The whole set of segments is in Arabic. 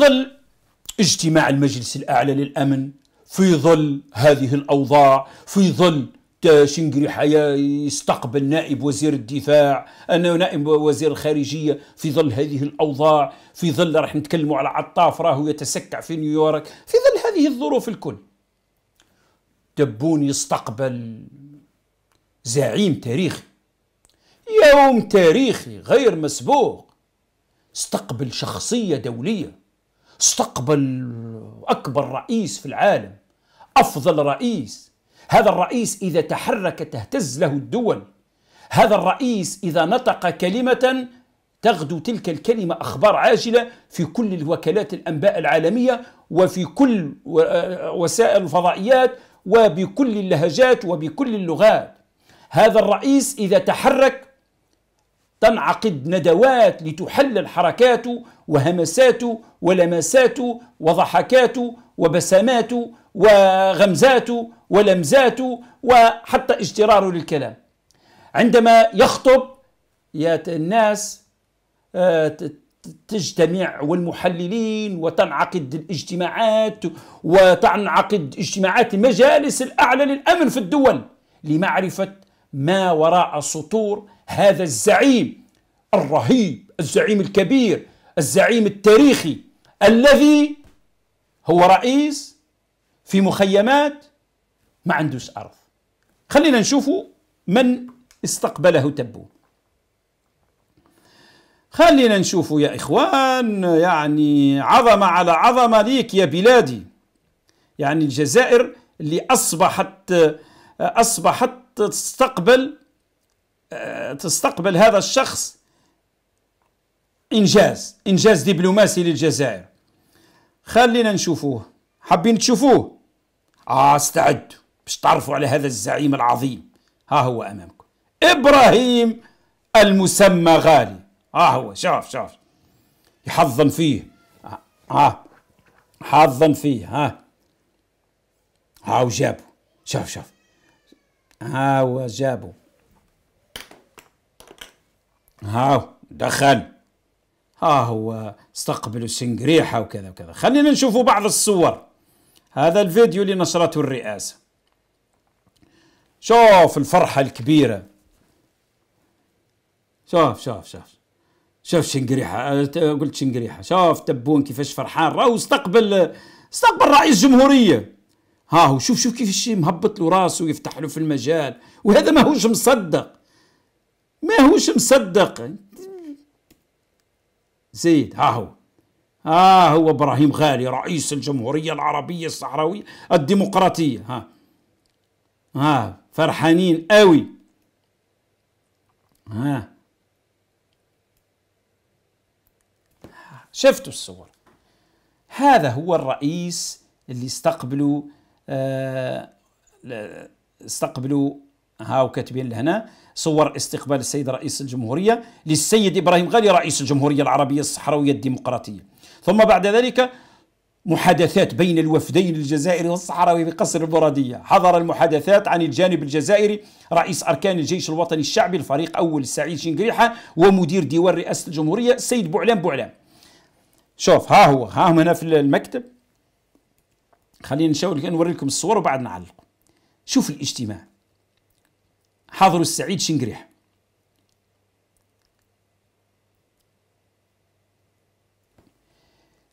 ظل اجتماع المجلس الأعلى للأمن في ظل هذه الأوضاع في ظل شنقري حياة يستقبل نائب وزير الدفاع أنا نائب وزير الخارجية في ظل هذه الأوضاع في ظل راح نتكلموا على عطاف راهو يتسكع في نيويورك في ظل هذه الظروف الكل تبون يستقبل زعيم تاريخي يوم تاريخي غير مسبوق استقبل شخصية دولية استقبل أكبر رئيس في العالم أفضل رئيس هذا الرئيس إذا تحرك تهتز له الدول هذا الرئيس إذا نطق كلمة تغدو تلك الكلمة أخبار عاجلة في كل الوكالات الأنباء العالمية وفي كل آه، وسائل الفضائيات وبكل اللهجات وبكل اللغات هذا الرئيس إذا تحرك تنعقد ندوات لتحلل حركاته وهمساته ولمساته وضحكاته وبسماته وغمزاته ولمزاته وحتى اجتراره للكلام عندما يخطب يات الناس آه، تجتمع والمحللين وتنعقد الاجتماعات وتنعقد اجتماعات مجالس الأعلى للأمن في الدول لمعرفة ما وراء السطور هذا الزعيم الرهيب الزعيم الكبير الزعيم التاريخي الذي هو رئيس في مخيمات ما عندوش أرض خلينا نشوفوا من استقبله تبو خلينا نشوفوا يا إخوان يعني عظمة على عظمة ليك يا بلادي يعني الجزائر اللي أصبحت أصبحت تستقبل تستقبل هذا الشخص إنجاز إنجاز دبلوماسي للجزائر خلينا نشوفوه حابين تشوفوه آه استعدوا باش تعرفوا على هذا الزعيم العظيم ها هو أمامكم إبراهيم المسمى غالي ها هو شاف شاف يحظن فيه ها حظا فيه ها ها وجابوا شاف شاف ها وجابوا هاو دخل ها هو استقبلوا سنقريحة وكذا وكذا خلينا نشوفوا بعض الصور هذا الفيديو اللي نشرته الرئاسة شوف الفرحة الكبيرة شوف شوف شوف شوف شنقريحة أه، قلت شنقريحة شوف تبون كيفاش فرحان راهو استقبل استقبل رئيس جمهورية ها هو شوف شوف كيفاش مهبط له راسه ويفتح له في المجال وهذا ماهوش مصدق ماهوش مصدق زيد ها هو ها هو ابراهيم غالي رئيس الجمهوريه العربيه الصحراويه الديمقراطيه ها ها فرحانين قوي ها شفتوا الصور هذا هو الرئيس اللي استقبلوا آه استقبلوا هاو كاتبين لهنا صور استقبال السيد رئيس الجمهورية للسيد إبراهيم غالي رئيس الجمهورية العربية الصحراوية الديمقراطية ثم بعد ذلك محادثات بين الوفدين الجزائري والصحراوي بقصر البرادية حضر المحادثات عن الجانب الجزائري رئيس أركان الجيش الوطني الشعبي الفريق أول سعيد شنقريحة ومدير ديوان رئاسة الجمهورية السيد بوعلام بوعلام شوف ها هو ها هنا في المكتب خلينا نشاور نوري لكم الصور وبعد نعلق شوف الاجتماع حضروا السعيد شنقريح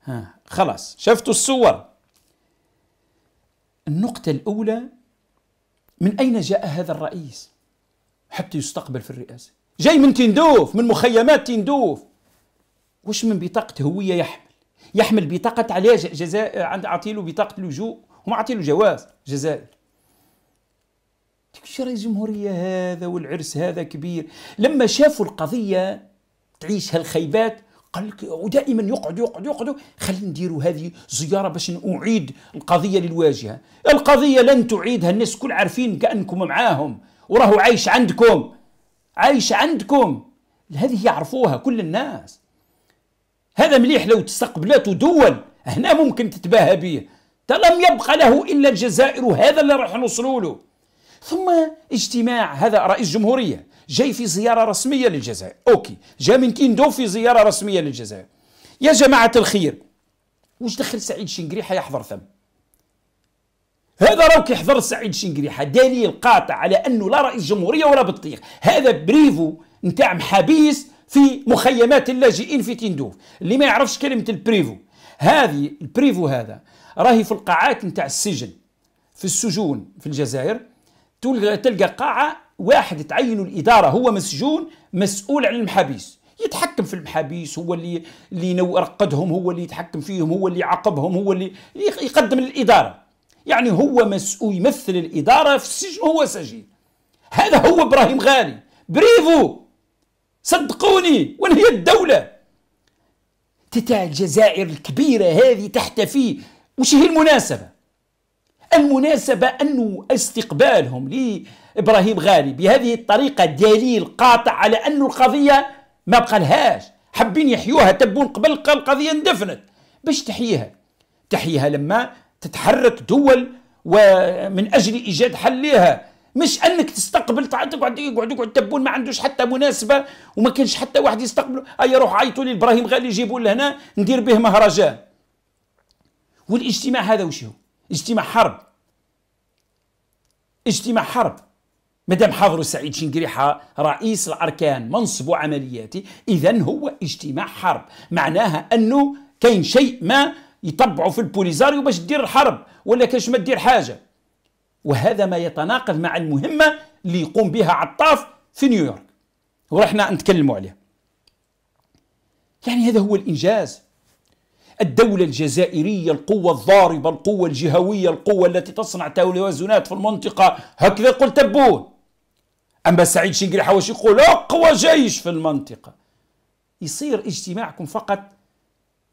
ها خلاص شفتوا الصور النقطة الأولى من أين جاء هذا الرئيس حتى يستقبل في الرئاسة جاي من تندوف من مخيمات تندوف وش من بطاقة هوية يحمل يحمل بطاقة علاج جزائر عند أعطيله بطاقة لجوء وما أعطيله جواز جزائر مش رئيس جمهورية هذا والعرس هذا كبير لما شافوا القضية تعيش هالخيبات قال لك ودائما يقعد يقعد يقعد خلينا نديروا هذه زياره باش نعيد القضيه للواجهه القضيه لن تعيدها الناس كل عارفين كانكم معاهم وراهو عايش عندكم عايش عندكم هذه يعرفوها كل الناس هذا مليح لو تستقبلته دول هنا ممكن تتباهى به لم يبقى له الا الجزائر وهذا اللي راح نوصلوا له ثم اجتماع هذا رئيس جمهورية جاي في زيارة رسمية للجزائر أوكي جاء من كيندو في زيارة رسمية للجزائر يا جماعة الخير واش دخل سعيد شنقريحة يحضر ثم هذا راك يحضر سعيد شنقريحة دليل قاطع على أنه لا رئيس جمهورية ولا بطيخ هذا بريفو نتاع محابيس في مخيمات اللاجئين في تندوف اللي ما يعرفش كلمة البريفو هذه البريفو هذا راهي في القاعات نتاع السجن في السجون في الجزائر تلقى قاعة واحد تعينه الإدارة هو مسجون مسؤول عن المحابيس يتحكم في المحابيس هو اللي اللي رقدهم هو اللي يتحكم فيهم هو اللي يعاقبهم هو اللي يقدم للإدارة يعني هو مسؤول يمثل الإدارة في السجن وهو سجين هذا هو إبراهيم غالي بريفو صدقوني وين هي الدولة تتاع الجزائر الكبيرة هذه تحتفي وش هي المناسبة المناسبة أن استقبالهم لإبراهيم غالي بهذه الطريقة دليل قاطع على أن القضية ما بقالهاش حابين يحيوها تبون قبل القضية اندفنت باش تحييها تحييها لما تتحرك دول ومن أجل إيجاد حل لها مش انك تستقبل تقعد يقعد يقعد تبون ما عندوش حتى مناسبه وما كانش حتى واحد يستقبله اي روح عيطوا لي ابراهيم غالي يجيبوا لهنا ندير به مهرجان والاجتماع هذا وش هو؟ اجتماع حرب اجتماع حرب مدام حضروا سعيد شنقريحة رئيس الأركان منصب عملياتي إذا هو اجتماع حرب معناها أنه كاين شيء ما يطبعوا في البوليزاريو باش تدير الحرب ولا كاش ما تدير حاجة وهذا ما يتناقض مع المهمة اللي يقوم بها عطاف في نيويورك ورحنا نتكلموا عليها يعني هذا هو الإنجاز الدولة الجزائرية القوة الضاربة القوة الجهوية القوة التي تصنع توازنات في المنطقة هكذا يقول تبون أما سعيد شنقريحة واش يقول أقوى جيش في المنطقة يصير اجتماعكم فقط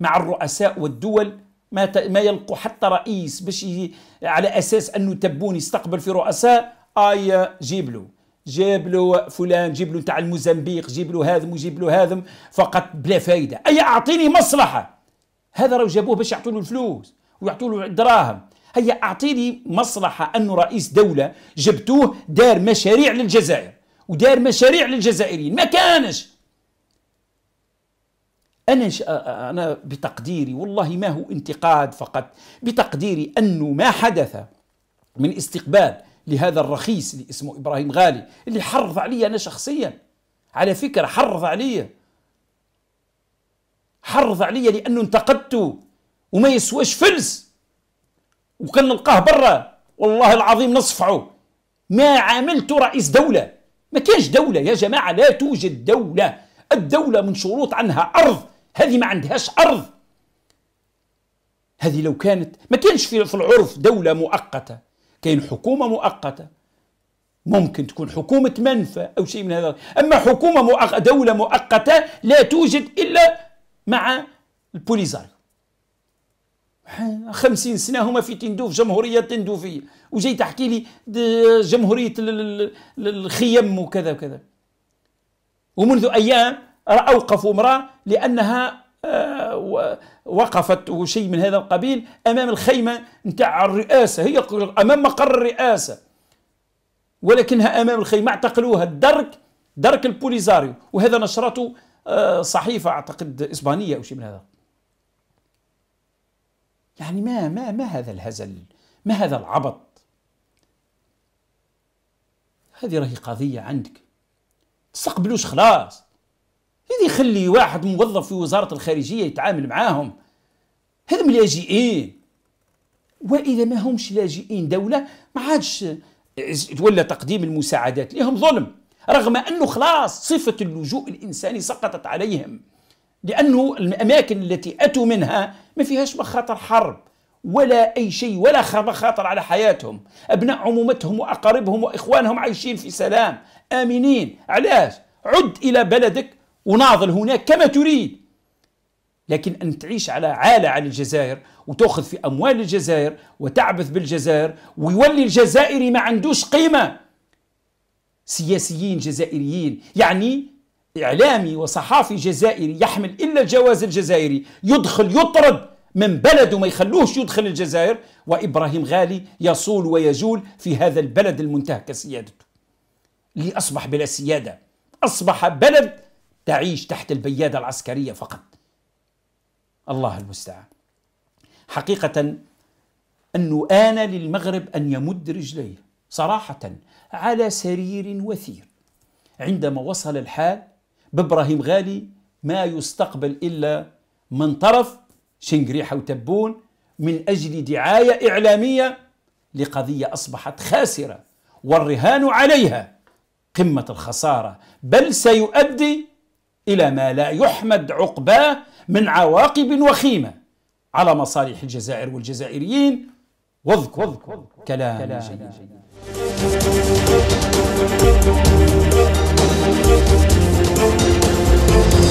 مع الرؤساء والدول ما ت... ما يلقوا حتى رئيس باش ي... على اساس انه تبون يستقبل في رؤساء اي آه، جيب له جيب له فلان جيب له تاع الموزمبيق جيب له هذم وجيب له هذم فقط بلا فايده اي اعطيني مصلحه هذا راهو جابوه باش يعطوا له الفلوس ويعطوا له الدراهم هيا اعطيني مصلحه انه رئيس دوله جبتوه دار مشاريع للجزائر ودار مشاريع للجزائريين ما كانش انا انا بتقديري والله ما هو انتقاد فقط بتقديري انه ما حدث من استقبال لهذا الرخيص اللي اسمه ابراهيم غالي اللي حرض علي انا شخصيا على فكره حرض علي حرض عليا لانه انتقدته وما يسواش فلس وكان نلقاه برا والله العظيم نصفعه ما عاملته رئيس دوله ما كانش دوله يا جماعه لا توجد دوله الدوله من شروط عنها ارض هذه ما عندهاش ارض هذه لو كانت ما كانش في العرف دوله مؤقته كاين حكومه مؤقته ممكن تكون حكومة منفى أو شيء من هذا أما حكومة مؤق... دولة مؤقتة لا توجد إلا مع البوليزاريو خمسين سنة هما في تندوف جمهورية تندوفية وجاي تحكي لي جمهورية الخيم وكذا وكذا ومنذ أيام أوقفوا امرأة لأنها آه، وقفت وشيء من هذا القبيل أمام الخيمة نتاع الرئاسة هي أمام مقر الرئاسة ولكنها أمام الخيمة اعتقلوها الدرك درك البوليزاريو وهذا نشرته آه، صحيفه اعتقد اسبانيه او شيء من هذا يعني ما ما ما هذا الهزل ما هذا العبط هذه راهي قضيه عندك تستقبلوش خلاص اللي يخلي واحد موظف في وزاره الخارجيه يتعامل معاهم هذم لاجئين واذا ما همش لاجئين دوله ما عادش تولى تقديم المساعدات لهم ظلم رغم أنه خلاص صفة اللجوء الإنساني سقطت عليهم لأنه الأماكن التي أتوا منها ما فيهاش مخاطر حرب ولا أي شيء ولا مخاطر على حياتهم أبناء عمومتهم وأقاربهم وإخوانهم عايشين في سلام آمنين علاش عد إلى بلدك وناضل هناك كما تريد لكن أن تعيش على عالة على الجزائر وتأخذ في أموال الجزائر وتعبث بالجزائر ويولي الجزائري ما عندوش قيمة سياسيين جزائريين يعني إعلامي وصحافي جزائري يحمل إلا الجواز الجزائري يدخل يطرد من بلده ما يخلوش يدخل الجزائر وإبراهيم غالي يصول ويجول في هذا البلد المنتهكة سيادته اللي أصبح بلا سيادة أصبح بلد تعيش تحت البيادة العسكرية فقط الله المستعان حقيقة أنه آن للمغرب أن يمد رجليه صراحة على سرير وثير عندما وصل الحال بابراهيم غالي ما يستقبل إلا من طرف شنقريحة وتبون من أجل دعاية إعلامية لقضية أصبحت خاسرة والرهان عليها قمة الخسارة بل سيؤدي إلى ما لا يحمد عقباه من عواقب وخيمة على مصالح الجزائر والجزائريين واذكر كلام جيد Thank you.